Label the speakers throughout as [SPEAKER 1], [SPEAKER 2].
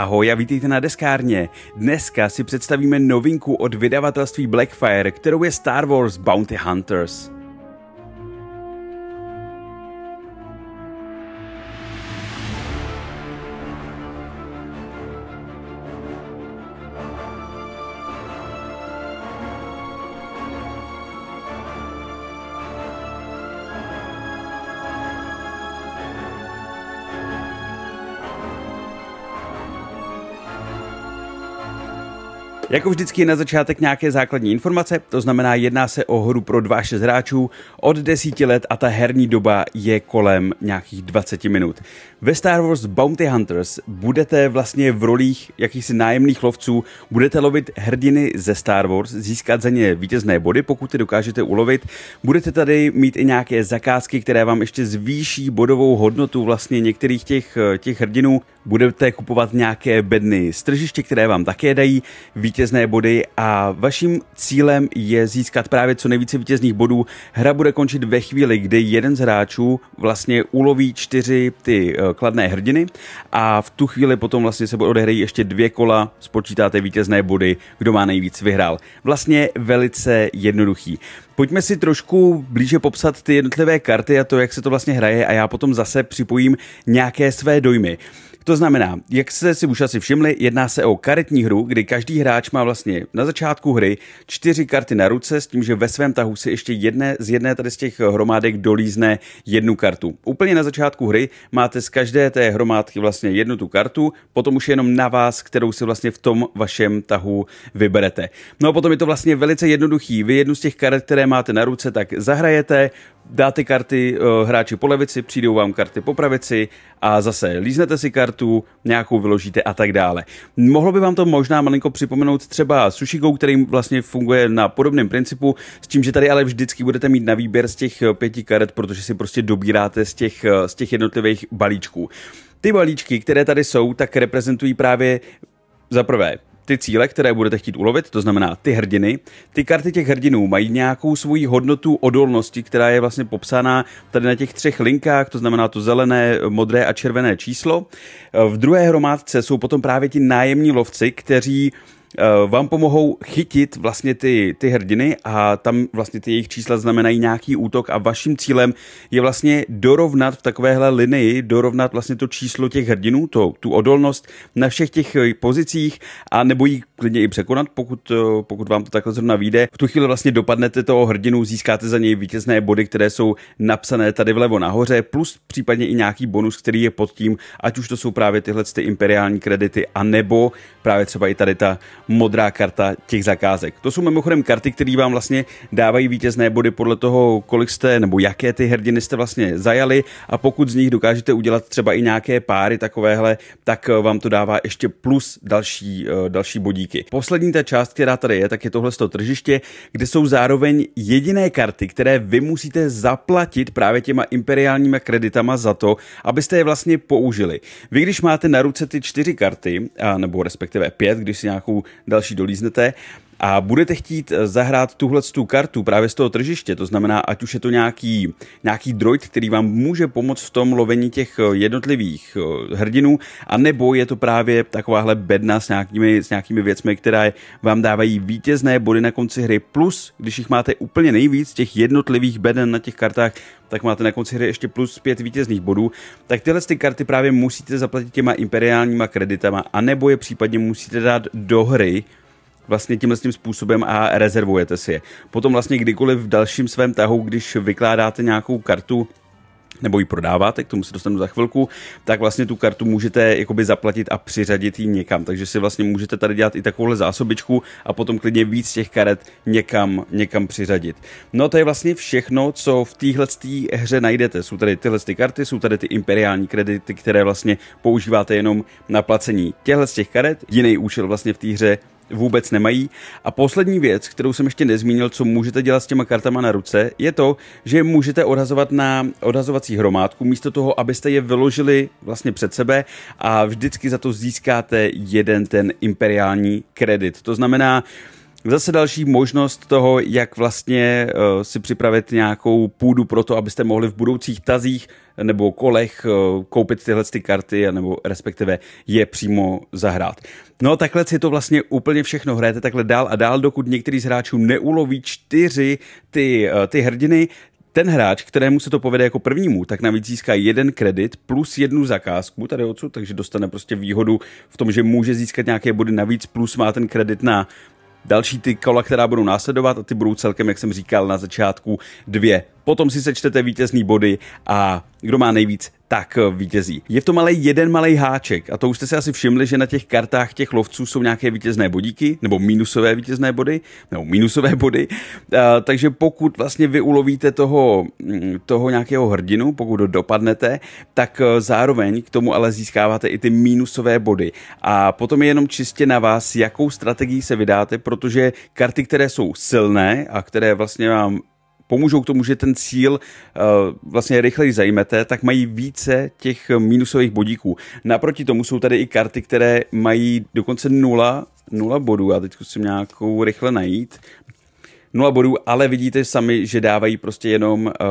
[SPEAKER 1] Ahoj a vítejte na Deskárně. Dneska si představíme novinku od vydavatelství Blackfire, kterou je Star Wars Bounty Hunters. Jako vždycky na začátek nějaké základní informace, to znamená jedná se o hru pro 2 6 hráčů od 10 let a ta herní doba je kolem nějakých 20 minut. Ve Star Wars Bounty Hunters budete vlastně v rolích jakýchsi nájemných lovců, budete lovit hrdiny ze Star Wars, získat za ně vítězné body, pokud je dokážete ulovit. Budete tady mít i nějaké zakázky, které vám ještě zvýší bodovou hodnotu vlastně některých těch, eh, těch hrdinů budete kupovat nějaké bedny z tržiště, které vám také dají vítězné body a vaším cílem je získat právě co nejvíce vítězných bodů. Hra bude končit ve chvíli, kdy jeden z hráčů vlastně uloví čtyři ty eh, kladné hrdiny a v tu chvíli potom vlastně se odehrají ještě dvě kola, spočítáte vítězné body, kdo má nejvíc vyhrál. Vlastně velice jednoduchý. Pojďme si trošku blíže popsat ty jednotlivé karty a to, jak se to vlastně hraje a já potom zase připojím nějaké své dojmy. To znamená, jak jste si už asi všimli, jedná se o karetní hru, kdy každý hráč má vlastně na začátku hry čtyři karty na ruce s tím, že ve svém tahu si ještě jedné z jedné tady z těch eh, hromádek dolízne jednu kartu. Úplně na začátku hry máte z každé té hromádky vlastně jednu tu kartu, potom už je jenom na vás, kterou si vlastně v tom vašem tahu vyberete. No a potom je to vlastně velice jednoduchý. Vy jednu z těch karet, které máte na ruce, tak zahrajete, dáte karty eh, hráči po levici, přijdou vám karty po pravici a zase líznete si kartu, nějakou vyložíte a tak dále. Mohlo by vám to možná malinko připomenout třeba Go, který vlastně funguje na podobném principu, s tím, že tady ale vždycky budete mít na výběr z těch eh, pěti karet, protože si prostě dobíráte z těch, eh, z těch jednotlivých balíčků. Ty balíčky, které tady jsou, tak reprezentují právě za prvé ty cíle, které budete chtít ulovit, to znamená ty hrdiny, ty karty těch hrdinů mají nějakou svoji hodnotu odolnosti, která je vlastně popsaná tady na těch třech linkách, to znamená to zelené, modré a červené číslo. V druhé hromádce jsou potom právě ti nájemní lovci, kteří Eh, vám pomohou chytit vlastně ty, ty hrdiny a tam vlastně ty jejich čísla znamenají nějaký útok a vaším cílem je vlastně dorovnat v takovéhle linii, dorovnat vlastně to číslo těch hrdinů, to, tu odolnost na všech těch eh, pozicích a nebo jí klidně i překonat, pokud, eh, pokud vám to takhle zrovna vyjde. V tu chvíli vlastně dopadnete toho hrdinu, získáte za něj vítězné body, které jsou napsané tady vlevo nahoře, plus případně i nějaký bonus, který je pod tím, ať už to jsou právě tyhle ty imperiální kredity, anebo právě třeba i tady ta modrá karta těch zakázek. To jsou mimochodem karty, které vám vlastně dávají vítězné body podle toho, kolik jste nebo jaké ty hrdiny jste vlastně zajali a pokud z nich dokážete udělat třeba i nějaké páry takovéhle, tak eh, vám to dává ještě plus další, eh, další bodík díky. Poslední ta část, která tady je, tak je tohle to tržiště, kde jsou zároveň jediné karty, které vy musíte zaplatit právě těma imperiálníma kreditama za to, abyste je vlastně použili. Vy, když máte na ruce ty čtyři karty, a nebo respektive pět, když si nějakou další dolíznete, a budete chtít eh, zahrát tuhle tu kartu právě z toho tržiště, to znamená, ať už je to nějaký, nějaký droid, který vám může pomoct v tom lovení těch eh, jednotlivých eh, hrdinů, a nebo je to právě takováhle bedna s nějakými, s nějakými věcmi, které vám dávají vítězné body na konci hry, plus když jich máte úplně nejvíc, těch jednotlivých beden na těch kartách, tak máte na konci hry ještě plus pět vítězných bodů, tak tyhle ty karty právě musíte zaplatit těma imperiálníma kreditama, anebo je případně musíte dát do hry, vlastně tímhle tím způsobem a rezervujete si je. Potom vlastně kdykoliv v dalším svém tahu, když vykládáte nějakou kartu, nebo ji prodáváte, k tomu se dostanu za chvilku, tak vlastně tu kartu můžete jakoby zaplatit a přiřadit ji někam. Takže si vlastně můžete tady dělat i takovouhle zásobičku a potom klidně víc těch karet někam, někam přiřadit. No to je vlastně všechno, co v téhle hře najdete. Jsou tady tyhle ty karty, jsou tady ty imperiální kredity, které vlastně používáte jenom na placení těchto těch karet. Jiný účel vlastně v té hře vůbec nemají. A poslední věc, kterou jsem ještě nezmínil, co můžete dělat s těma kartama na ruce, je to, že je můžete odhazovat na odhazovací hromádku, místo toho, abyste je vyložili vlastně před sebe a vždycky za to získáte jeden ten imperiální kredit. To znamená, Zase další možnost toho, jak vlastně eh, si připravit nějakou půdu pro to, abyste mohli v budoucích tazích nebo kolech eh, koupit tyhle ty karty, nebo respektive je přímo zahrát. No takhle si to vlastně úplně všechno hrajete takhle dál a dál, dokud některý z hráčů neuloví čtyři ty, eh, ty hrdiny, ten hráč, kterému se to povede jako prvnímu, tak navíc získá jeden kredit plus jednu zakázku tady odsud, takže dostane prostě výhodu v tom, že může získat nějaké body navíc, plus má ten kredit na další ty kola, která budou následovat a ty budou celkem, jak jsem říkal na začátku, dvě. Potom si sečtete vítězný body a kdo má nejvíc, tak eh, vítězí. Je v tom ale jeden malý háček a to už jste si asi všimli, že na těch kartách těch lovců jsou nějaké vítězné bodíky nebo mínusové vítězné body, nebo minusové body. A, eh, takže pokud vlastně vy ulovíte toho, mm, toho nějakého hrdinu, pokud ho dopadnete, tak eh, zároveň k tomu ale získáváte i ty mínusové body. A potom je jenom čistě na vás, jakou strategii se vydáte, protože karty, které jsou silné a které vlastně vám pomůžou k tomu, že ten cíl eh, vlastně rychleji zajmete, tak mají více těch mínusových bodíků. Naproti tomu jsou tady i karty, které mají dokonce nula, nula bodů. Já teď zkusím nějakou rychle najít. Nula bodů, ale vidíte sami, že dávají prostě jenom eh,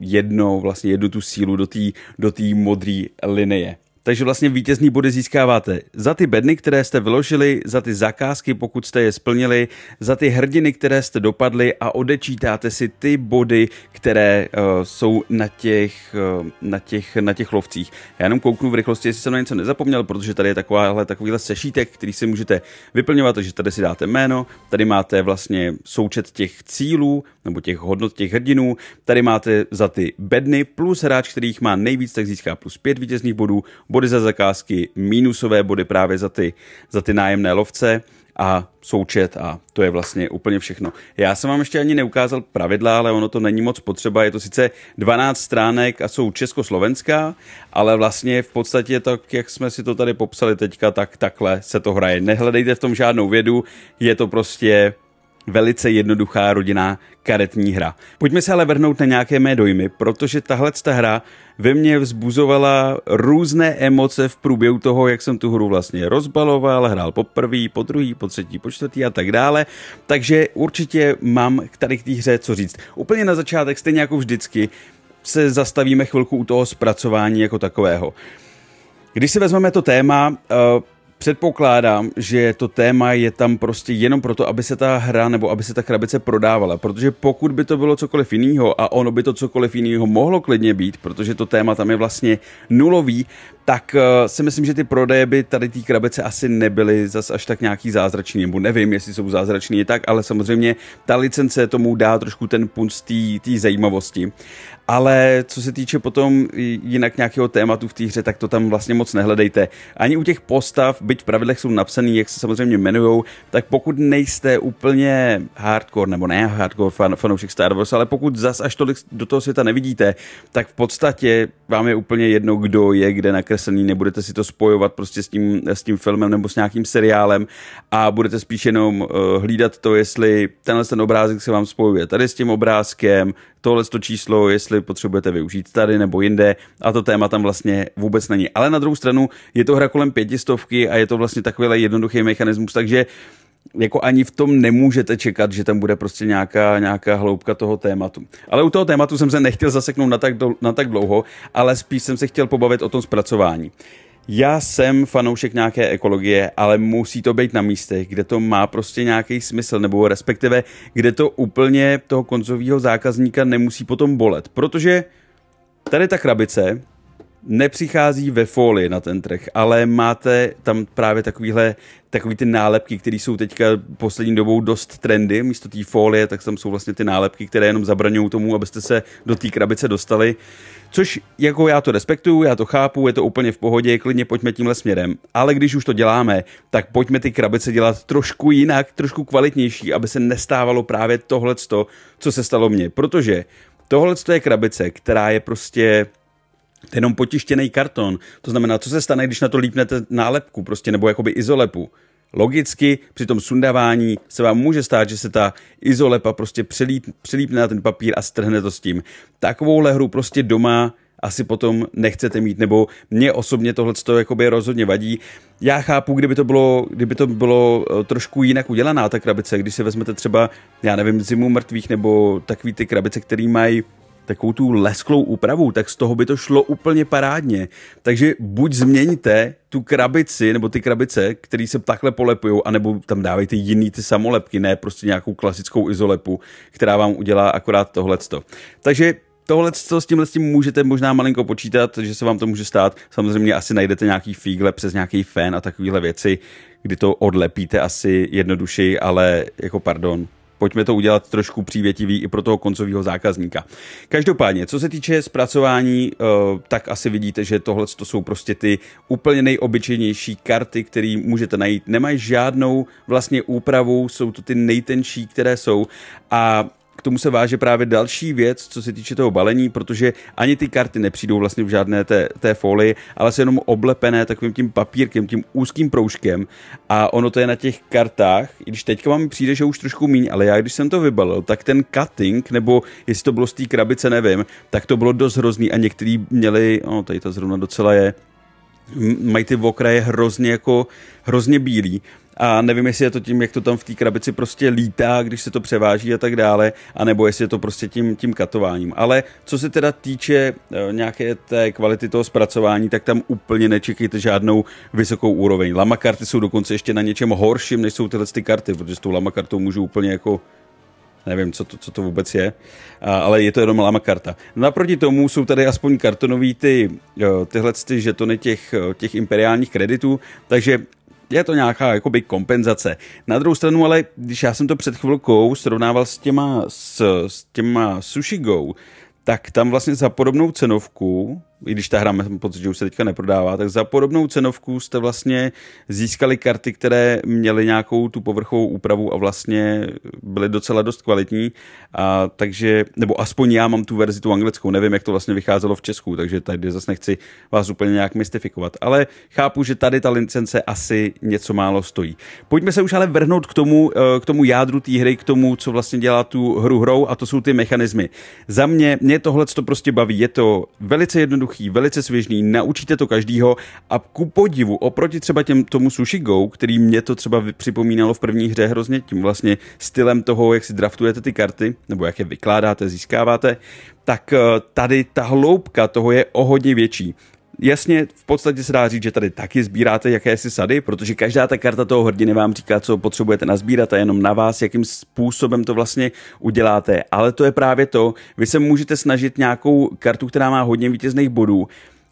[SPEAKER 1] jedno, vlastně jednu tu sílu do té do modré linie. Takže vlastně vítězný body získáváte za ty bedny, které jste vyložili, za ty zakázky, pokud jste je splnili, za ty hrdiny, které jste dopadli a odečítáte si ty body, které uh, jsou na těch, uh, na, těch, na těch lovcích. Já jenom kouknu v rychlosti, jestli jsem na něco nezapomněl, protože tady je takováhle, takovýhle sešítek, který si můžete vyplňovat, takže tady si dáte jméno, tady máte vlastně součet těch cílů nebo těch hodnot těch hrdinů, tady máte za ty bedny plus hráč, který jich má nejvíc, tak získá plus pět vítězných bodů, body za zakázky, mínusové body právě za ty, za ty nájemné lovce a součet a to je vlastně úplně všechno. Já jsem vám ještě ani neukázal pravidla, ale ono to není moc potřeba. Je to sice 12 stránek a jsou československá, ale vlastně v podstatě tak, jak jsme si to tady popsali teďka, tak takhle se to hraje. Nehledejte v tom žádnou vědu, je to prostě velice jednoduchá rodinná karetní hra. Pojďme se ale vrhnout na nějaké mé dojmy, protože tahle ta hra ve mně vzbuzovala různé emoce v průběhu toho, jak jsem tu hru vlastně rozbaloval, hrál po prvý, po druhý, po třetí, po čtvrtý a tak dále. Takže určitě mám k tady k té hře co říct. Úplně na začátek, stejně jako vždycky, se zastavíme chvilku u toho zpracování jako takového. Když si vezmeme to téma, eh, Předpokládám, že to téma je tam prostě jenom proto, aby se ta hra nebo aby se ta krabice prodávala, protože pokud by to bylo cokoliv jiného a ono by to cokoliv jiného mohlo klidně být, protože to téma tam je vlastně nulový, tak uh, si myslím, že ty prodeje by tady té krabice asi nebyly zas až tak nějaký zázračný, nebo nevím, jestli jsou zázrační tak, ale samozřejmě ta licence tomu dá trošku ten punc té zajímavosti ale co se týče potom jinak nějakého tématu v té hře, tak to tam vlastně moc nehledejte. Ani u těch postav, byť v pravidlech jsou napsaný, jak se samozřejmě jmenují, tak pokud nejste úplně hardcore, nebo ne hardcore fan, fanoušek Star Wars, ale pokud zas až tolik do toho světa nevidíte, tak v podstatě vám je úplně jedno, kdo je kde nakreslený, nebudete si to spojovat prostě s tím, s tím filmem nebo s nějakým seriálem a budete spíš jenom uh, hlídat to, jestli tenhle ten obrázek se vám spojuje tady s tím obrázkem, tohle to číslo, jestli potřebujete využít tady nebo jinde a to téma tam vlastně vůbec není. Ale na druhou stranu je to hra kolem pětistovky a je to vlastně takovýhle jednoduchý mechanismus, takže jako ani v tom nemůžete čekat, že tam bude prostě nějaká, nějaká hloubka toho tématu. Ale u toho tématu jsem se nechtěl zaseknout na tak, do, na tak dlouho, ale spíš jsem se chtěl pobavit o tom zpracování já jsem fanoušek nějaké ekologie, ale musí to být na místech, kde to má prostě nějaký smysl, nebo respektive, kde to úplně toho koncového zákazníka nemusí potom bolet. Protože tady ta krabice nepřichází ve folii na ten trh, ale máte tam právě takovýhle, takový ty nálepky, které jsou teďka poslední dobou dost trendy, místo té folie, tak tam jsou vlastně ty nálepky, které jenom zabraňují tomu, abyste se do té krabice dostali. Což jako já to respektuju, já to chápu, je to úplně v pohodě, klidně pojďme tímhle směrem. Ale když už to děláme, tak pojďme ty krabice dělat trošku jinak, trošku kvalitnější, aby se nestávalo právě tohleto, co se stalo mně. Protože tohle je krabice, která je prostě jenom potištěný karton. To znamená, co se stane, když na to lípnete nálepku, prostě nebo jakoby izolepu. Logicky při tom sundávání se vám může stát, že se ta izolepa prostě přelíp, přelípne na ten papír a strhne to s tím. Takovouhle hru prostě doma asi potom nechcete mít, nebo mě osobně tohle to rozhodně vadí. Já chápu, kdyby to bylo, kdyby to bylo eh, trošku jinak udělaná ta krabice, když si vezmete třeba, já nevím, zimu mrtvých nebo takový ty krabice, které mají takovou tu lesklou úpravu, tak z toho by to šlo úplně parádně. Takže buď změňte tu krabici, nebo ty krabice, které se takhle polepují, anebo tam dávejte jiný ty samolepky, ne prostě nějakou klasickou izolepu, která vám udělá akorát tohleto. Takže tohle co s tímhle s tím můžete možná malinko počítat, že se vám to může stát. Samozřejmě asi najdete nějaký fígle přes nějaký fén a takovéhle věci, kdy to odlepíte asi jednodušeji, ale jako pardon, pojďme to udělat trošku přívětivý i pro toho koncového zákazníka. Každopádně, co se týče zpracování, eh, tak asi vidíte, že tohle to jsou prostě ty úplně nejobyčejnější karty, které můžete najít. Nemají žádnou vlastně úpravu, jsou to ty nejtenší, které jsou a tomu se váže právě další věc, co se týče toho balení, protože ani ty karty nepřijdou vlastně v žádné té, té folii, ale se jenom oblepené takovým tím papírkem, tím úzkým proužkem a ono to je na těch kartách, i když teďka vám přijde, že už trošku míň, ale já když jsem to vybalil, tak ten cutting, nebo jestli to bylo z té krabice, nevím, tak to bylo dost hrozný a některý měli, no tady to zrovna docela je, mají ty okraje hrozně jako, hrozně bílý, a nevím, jestli je to tím, jak to tam v té krabici prostě lítá, když se to převáží a tak dále, anebo jestli je to prostě tím, tím katováním. Ale co se teda týče eh, nějaké té kvality toho zpracování, tak tam úplně nečekejte žádnou vysokou úroveň. Lama karty jsou dokonce ještě na něčem horším, než jsou tyhle ty karty, protože s tou lama kartou můžu úplně jako Nevím, co to, co to vůbec je, ale je to jenom lama karta. Naproti tomu jsou tady aspoň kartonový ty, eh, tyhle ty žetony těch, eh, těch imperiálních kreditů, takže je to nějaká jakoby kompenzace. Na druhou stranu, ale když já jsem to před chvilkou srovnával s těma, s, s těma sushi go, tak tam vlastně za podobnou cenovku i když ta hra mám pocit, že už se teďka neprodává, tak za podobnou cenovku jste vlastně získali karty, které měly nějakou tu povrchovou úpravu a vlastně byly docela dost kvalitní. A takže, nebo aspoň já mám tu verzi tu anglickou, nevím, jak to vlastně vycházelo v Česku, takže tady zase nechci vás úplně nějak mystifikovat. Ale chápu, že tady ta licence asi něco málo stojí. Pojďme se už ale vrhnout k tomu, eh, k tomu jádru té hry, k tomu, co vlastně dělá tu hru hrou a to jsou ty mechanismy. Za mě, mě tohle to prostě baví. Je to velice jednoduché jednoduchý, velice svěžný, naučíte to každýho a ku podivu, oproti třeba těm, tomu sushi go, který mě to třeba připomínalo v první hře hrozně tím vlastně stylem toho, jak si draftujete ty karty, nebo jak je vykládáte, získáváte, tak eh, tady ta hloubka toho je o hodně větší. Jasně, v podstatě se dá říct, že tady taky sbíráte jakési sady, protože každá ta karta toho hrdiny vám říká, co potřebujete nazbírat a jenom na vás, jakým způsobem to vlastně uděláte. Ale to je právě to, vy se můžete snažit nějakou kartu, která má hodně vítězných bodů,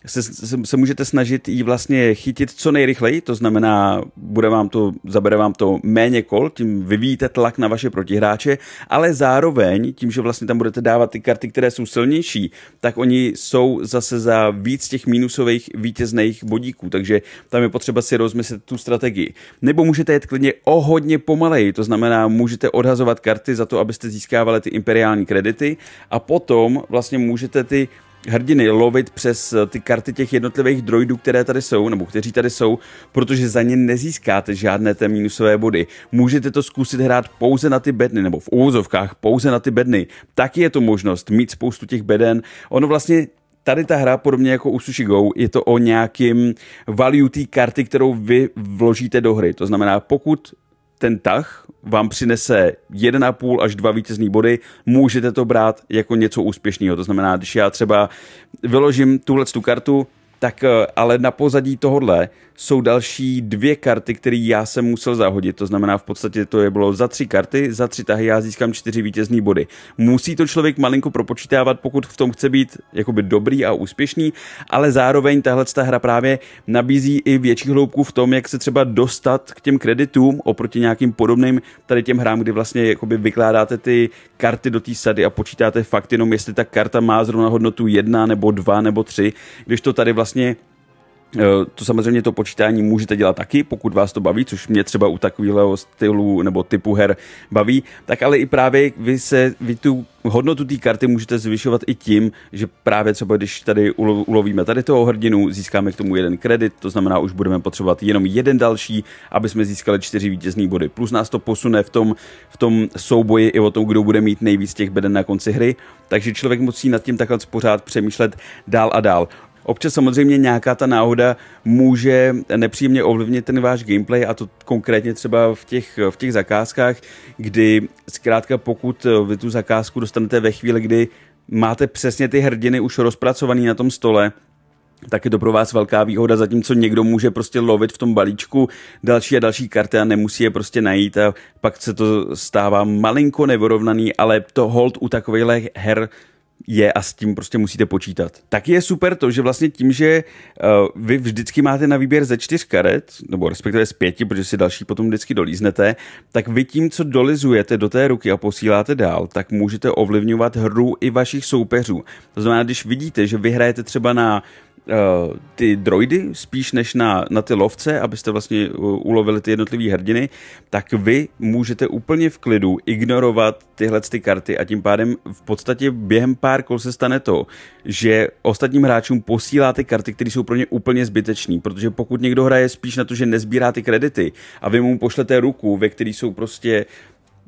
[SPEAKER 1] se, se, se můžete snažit ji vlastně chytit co nejrychleji, to znamená, bude vám to, zabere vám to méně kol, tím vyvíjíte tlak na vaše protihráče, ale zároveň tím, že vlastně tam budete dávat ty karty, které jsou silnější, tak oni jsou zase za víc těch mínusových vítězných bodíků, takže tam je potřeba si rozmyslet tu strategii. Nebo můžete jet klidně o hodně pomaleji, to znamená, můžete odhazovat karty za to, abyste získávali ty imperiální kredity a potom vlastně můžete ty hrdiny lovit přes eh, ty karty těch jednotlivých droidů, které tady jsou, nebo kteří tady jsou, protože za ně nezískáte žádné té minusové body. Můžete to zkusit hrát pouze na ty bedny, nebo v úvozovkách pouze na ty bedny. Taky je to možnost mít spoustu těch beden. Ono vlastně tady ta hra, podobně jako u Sushi Go, je to o nějakým value té karty, kterou vy vložíte do hry. To znamená, pokud ten tah vám přinese 1,5 až 2 vítězný body, můžete to brát jako něco úspěšného. To znamená, když já třeba vyložím tuhle tu kartu, tak eh, ale na pozadí tohohle jsou další dvě karty, které já jsem musel zahodit. To znamená, v podstatě to je bylo za tři karty, za tři tahy já získám čtyři vítězní body. Musí to člověk malinko propočítávat, pokud v tom chce být jakoby dobrý a úspěšný, ale zároveň tahle ta hra právě nabízí i větší hloubku v tom, jak se třeba dostat k těm kreditům oproti nějakým podobným tady těm hrám, kdy vlastně jakoby vykládáte ty karty do té sady a počítáte fakt jenom, jestli ta karta má zrovna hodnotu jedna nebo dva nebo tři, když to tady vlastně vlastně eh, to samozřejmě to počítání můžete dělat taky, pokud vás to baví, což mě třeba u takového stylu nebo typu her baví, tak ale i právě vy, se, vy tu hodnotu té karty můžete zvyšovat i tím, že právě třeba když tady ulovíme tady toho hrdinu, získáme k tomu jeden kredit, to znamená už budeme potřebovat jenom jeden další, aby jsme získali čtyři vítězné body. Plus nás to posune v tom, v tom souboji i o tom, kdo bude mít nejvíc těch beden na konci hry, takže člověk musí nad tím takhle pořád přemýšlet dál a dál. Občas samozřejmě nějaká ta náhoda může nepříjemně ovlivnit ten váš gameplay a to konkrétně třeba v těch, v těch zakázkách, kdy zkrátka pokud vy tu zakázku dostanete ve chvíli, kdy máte přesně ty hrdiny už rozpracovaný na tom stole, tak je to pro vás velká výhoda, zatímco někdo může prostě lovit v tom balíčku další a další karty a nemusí je prostě najít a pak se to stává malinko nevyrovnaný, ale to hold u takovýchhle her je a s tím prostě musíte počítat. Tak je super to, že vlastně tím, že uh, vy vždycky máte na výběr ze čtyř karet, nebo respektive z pěti, protože si další potom vždycky dolíznete, tak vy tím, co dolizujete do té ruky a posíláte dál, tak můžete ovlivňovat hru i vašich soupeřů. To znamená, když vidíte, že vyhrajete třeba na Eh, ty droidy spíš než na, na ty lovce, abyste vlastně eh, ulovili ty jednotlivé hrdiny, tak vy můžete úplně v klidu ignorovat tyhle ty karty a tím pádem v podstatě během pár kol se stane to, že ostatním hráčům posílá ty karty, které jsou pro ně úplně zbytečné, protože pokud někdo hraje spíš na to, že nezbírá ty kredity a vy mu pošlete ruku, ve které jsou prostě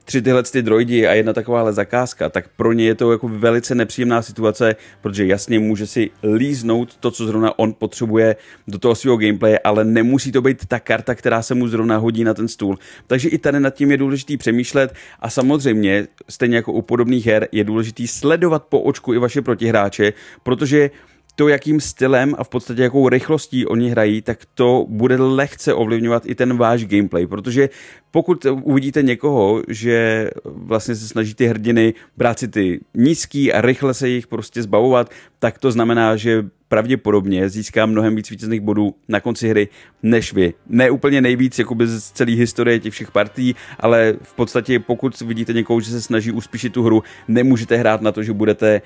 [SPEAKER 1] tři tyhle ty droidi a jedna takováhle zakázka, tak pro ně je to jako velice nepříjemná situace, protože jasně může si líznout to, co zrovna on potřebuje do toho svého gameplaye, ale nemusí to být ta karta, která se mu zrovna hodí na ten stůl. Takže i tady nad tím je důležitý přemýšlet a samozřejmě, stejně jako u podobných her, je důležitý sledovat po očku i vaše protihráče, protože to, jakým stylem a v podstatě jakou rychlostí oni hrají, tak to bude lehce ovlivňovat i ten váš gameplay, protože pokud uvidíte někoho, že vlastně se snaží ty hrdiny brát si ty nízký a rychle se jich prostě zbavovat, tak to znamená, že pravděpodobně získá mnohem víc vítězných bodů na konci hry než vy. Ne úplně nejvíc jakoby z celé historie těch všech partí, ale v podstatě pokud vidíte někoho, že se snaží uspíšit tu hru, nemůžete hrát na to, že budete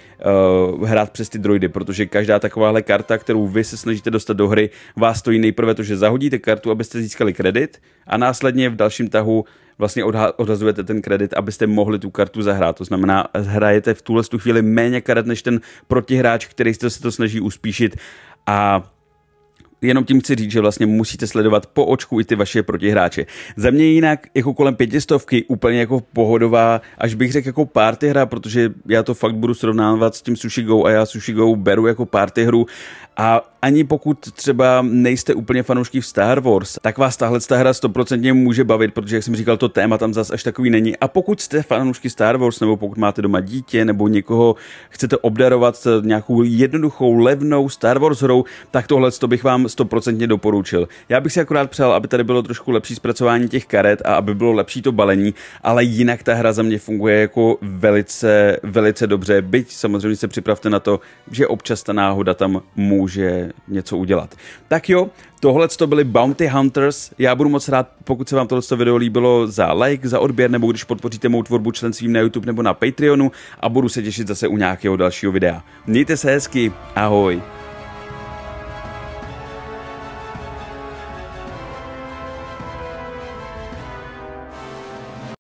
[SPEAKER 1] uh, hrát přes ty droidy, protože každá takováhle karta, kterou vy se snažíte dostat do hry, vás stojí nejprve to, že zahodíte kartu, abyste získali kredit a následně v dalším tahu vlastně odha- odhazujete ten kredit, abyste mohli tu kartu zahrát. To znamená, hrajete v tuhle tu chvíli méně karet než ten protihráč, který se to snaží uspíšit a jenom tím chci říct, že vlastně musíte sledovat po očku i ty vaše protihráče. Za mě jinak jako kolem pětistovky úplně jako pohodová, až bych řekl jako party hra, protože já to fakt budu srovnávat s tím Sushi Go a já Sushi Go beru jako party hru a ani pokud třeba nejste úplně fanoušky v Star Wars, tak vás tahle ta hra stoprocentně může bavit, protože jak jsem říkal, to téma tam zas až takový není. A pokud jste fanoušky Star Wars, nebo pokud máte doma dítě, nebo někoho chcete obdarovat nějakou jednoduchou, levnou Star Wars hrou, tak tohle to bych vám stoprocentně doporučil. Já bych si akorát přál, aby tady bylo trošku lepší zpracování těch karet a aby bylo lepší to balení, ale jinak ta hra za mě funguje jako velice, velice dobře, byť samozřejmě se připravte na to, že občas ta náhoda tam může něco udělat. Tak jo, Tohle to byly Bounty Hunters. Já budu moc rád, pokud se vám tohle video líbilo, za like, za odběr, nebo když podpoříte mou tvorbu členstvím na YouTube nebo na Patreonu a budu se těšit zase u nějakého dalšího videa. Mějte se hezky, ahoj.